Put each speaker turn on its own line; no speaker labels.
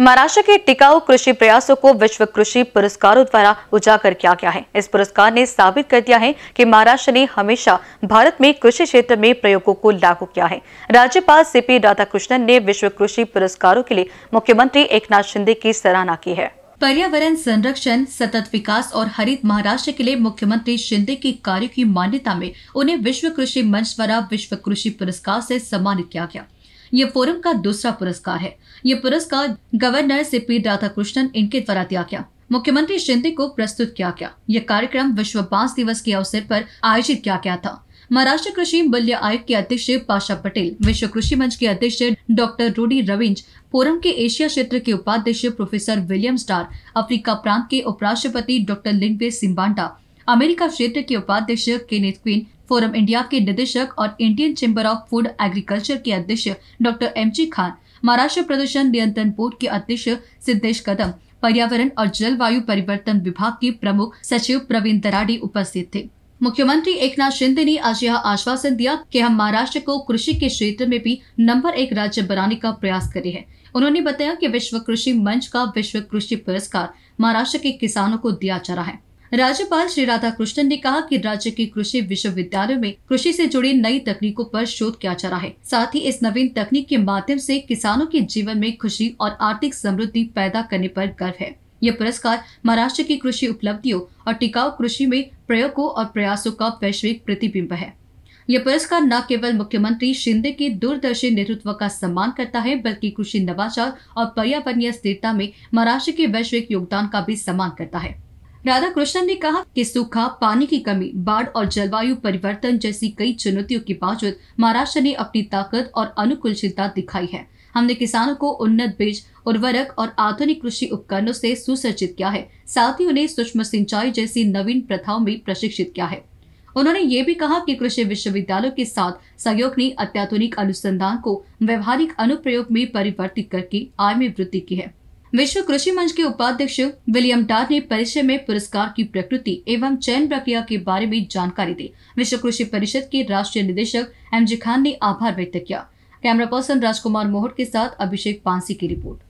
महाराष्ट्र के टिकाऊ कृषि प्रयासों को विश्व कृषि पुरस्कारों द्वारा उजागर किया गया है इस पुरस्कार ने साबित कर दिया है कि महाराष्ट्र ने हमेशा भारत में कृषि क्षेत्र में प्रयोगों को लागू किया है राज्यपाल सीपी राधाकृष्णन ने विश्व कृषि पुरस्कारों के लिए मुख्यमंत्री एक शिंदे की सराहना की है पर्यावरण संरक्षण सतत विकास और हरित महाराष्ट्र के लिए मुख्यमंत्री शिंदे के कार्यो की मान्यता में उन्हें विश्व कृषि मंच द्वारा विश्व कृषि पुरस्कार से सम्मानित किया गया ये फोरम का दूसरा पुरस्कार है ये पुरस्कार गवर्नर से पी राधाकृष्णन इनके द्वारा दिया गया मुख्यमंत्री शिंदे को प्रस्तुत किया गया यह कार्यक्रम विश्व बांस दिवस के अवसर पर आयोजित किया गया था महाराष्ट्र कृषि मूल्य आयोग के अध्यक्ष पाशा पटेल विश्व कृषि मंच के अध्यक्ष डॉक्टर रूडी रविंज फोरम के एशिया क्षेत्र के उपाध्यक्ष प्रोफेसर विलियम स्टार अफ्रीका प्रांत के उपराष्ट्रपति डॉक्टर लिंगवे सिम्बांडा अमेरिका क्षेत्र के उपाध्यक्ष केनेथ क्वीन फोरम इंडिया के निदेशक और Indian chamber of food agriculture के अध्यक्ष doctor M G Khan Maharashtra प्रदूषण नियंत्रण बोर्ड के अध्यक्ष सिद्धेश कदम पर्यावरण और जलवायु परिवर्तन विभाग के प्रमुख सचिव प्रवीण दराडी उपस्थित थे मुख्यमंत्री एक नाथ शिंदे ने आज यह आश्वासन दिया कि हम महाराष्ट्र को कृषि के क्षेत्र में भी नंबर एक राज्य बनाने का प्रयास करे है उन्होंने बताया कि विश्व कृषि मंच का विश्व कृषि पुरस्कार महाराष्ट्र के किसानों को दिया जा रहा है राज्यपाल श्री राधा कृष्णन ने कहा कि राज्य के कृषि विश्वविद्यालयों में कृषि से जुड़ी नई तकनीकों पर शोध किया जा रहा है साथ ही इस नवीन तकनीक के माध्यम से किसानों के जीवन में खुशी और आर्थिक समृद्धि पैदा करने पर गर्व है यह पुरस्कार महाराष्ट्र की कृषि उपलब्धियों और टिकाऊ कृषि में प्रयोगों और प्रयासों का वैश्विक प्रतिबिंब है यह पुरस्कार न केवल मुख्यमंत्री शिंदे के दूरदर्शी नेतृत्व का सम्मान करता है बल्कि कृषि नवाचार और पर्यावरणीय स्थिरता में महाराष्ट्र के वैश्विक योगदान का भी सम्मान करता है राधा कृष्णन ने कहा कि सूखा पानी की कमी बाढ़ और जलवायु परिवर्तन जैसी कई चुनौतियों के बावजूद महाराष्ट्र ने अपनी ताकत और अनुकूलशीलता दिखाई है हमने किसानों को उन्नत बीज उर्वरक और आधुनिक कृषि उपकरणों से सुसज्जित किया है साथ ही उन्हें सूक्ष्म सिंचाई जैसी नवीन प्रथाओं में प्रशिक्षित किया है उन्होंने ये भी कहा कि कृषि विश्वविद्यालयों के साथ सहयोग ने अत्याधुनिक अनुसंधान को व्यवहारिक अनुप्रयोग में परिवर्तित करके आय में वृद्धि की है विश्व कृषि मंच के उपाध्यक्ष विलियम डार ने परिषद में पुरस्कार की प्रकृति एवं चयन प्रक्रिया के बारे में जानकारी दी विश्व कृषि परिषद के राष्ट्रीय निदेशक एम जी खान ने आभार व्यक्त किया कैमरा पर्सन राजकुमार मोहट के साथ अभिषेक पांसी की रिपोर्ट